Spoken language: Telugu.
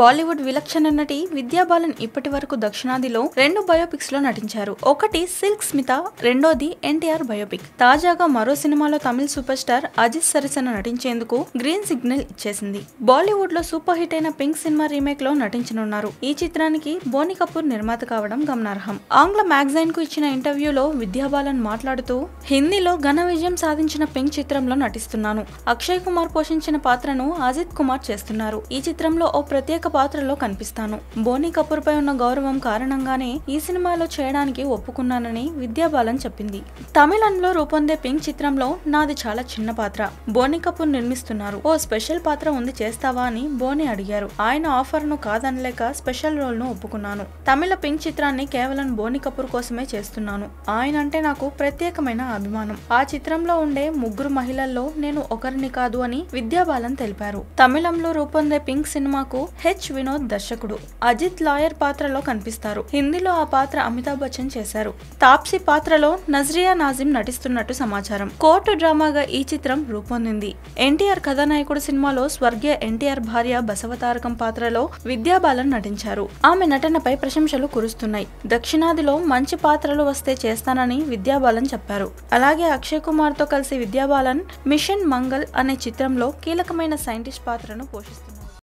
బాలీవుడ్ విలక్షణ నటి విద్యా బాలన్ ఇప్పటి వరకు దక్షిణాదిలో రెండు బయోపిక్స్ లో నటించారు ఒకటి సిల్క్ స్మిత రెండోది ఎన్టీఆర్ బయోపిక్ తాజాగా మరో సినిమాలో తమిళ సూపర్ స్టార్ అజిత్ సరసన నటించేందుకు గ్రీన్ సిగ్నల్ ఇచ్చేసింది బాలీవుడ్ లో సూపర్ హిట్ అయిన పింక్ సినిమా రీమేక్ లో నటించనున్నారు ఈ చిత్రానికి బోని కపూర్ నిర్మాత కావడం గమనార్హం ఆంగ్ల మ్యాగజైన్ కు ఇచ్చిన ఇంటర్వ్యూలో విద్యా బాలన్ మాట్లాడుతూ హిందీలో ఘన విజయం సాధించిన పింక్ చిత్రంలో నటిస్తున్నాను అక్షయ్ కుమార్ పోషించిన పాత్రను అజిత్ కుమార్ చేస్తున్నారు ఈ చిత్రంలో ఓ ప్రత్యేక కీలక పాత్రలో కనిపిస్తాను బోనీ కపూర్ పై ఉన్న గౌరవం కారణంగానే ఈ సినిమాలో చేయడానికి ఒప్పుకున్నానని విద్యాబాలన్ చెప్పింది తమిళంలో రూపొందే పింక్ చిత్రంలో నాది చాలా చిన్న పాత్ర బోనీ కపూర్ నిర్మిస్తున్నారు ఓ స్పెషల్ పాత్ర ఉంది చేస్తావా అని బోనీ అడిగారు ఆయన ఆఫర్ ను కాదనలేక స్పెషల్ రోల్ ను ఒప్పుకున్నాను తమిళ పింక్ చిత్రాన్ని కేవలం బోనీ కపూర్ కోసమే చేస్తున్నాను ఆయన అంటే నాకు ప్రత్యేకమైన అభిమానం ఆ చిత్రంలో ఉండే ముగ్గురు మహిళల్లో నేను ఒకరిని కాదు అని విద్యాబాలన్ తెలిపారు తమిళంలో రూపొందే పింక్ సినిమాకు హెచ్ హెచ్ వినోద్ దర్శకుడు అజిత్ లాయర్ పాత్రలో కనిపిస్తారు హిందీలో ఆ పాత్ర అమితాబ్ బచ్చన్ చేశారు తాప్సీ పాత్రలో నజ్రియా నాజిం నటిస్తున్నట్టు సమాచారం కోర్టు డ్రామాగా ఈ చిత్రం రూపొందింది ఎన్టీఆర్ కథానాయకుడు సినిమాలో స్వర్గీయ ఎన్టీఆర్ భార్య బసవతారకం పాత్రలో విద్యాబాలన్ నటించారు ఆమె నటనపై ప్రశంసలు కురుస్తున్నాయి దక్షిణాదిలో మంచి పాత్రలు వస్తే చేస్తానని విద్యాబాలన్ చెప్పారు అలాగే అక్షయ్ కుమార్ తో కలిసి విద్యాబాలన్ మిషన్ మంగల్ అనే చిత్రంలో కీలకమైన సైంటిస్ట్ పాత్రను పోషిస్తున్నారు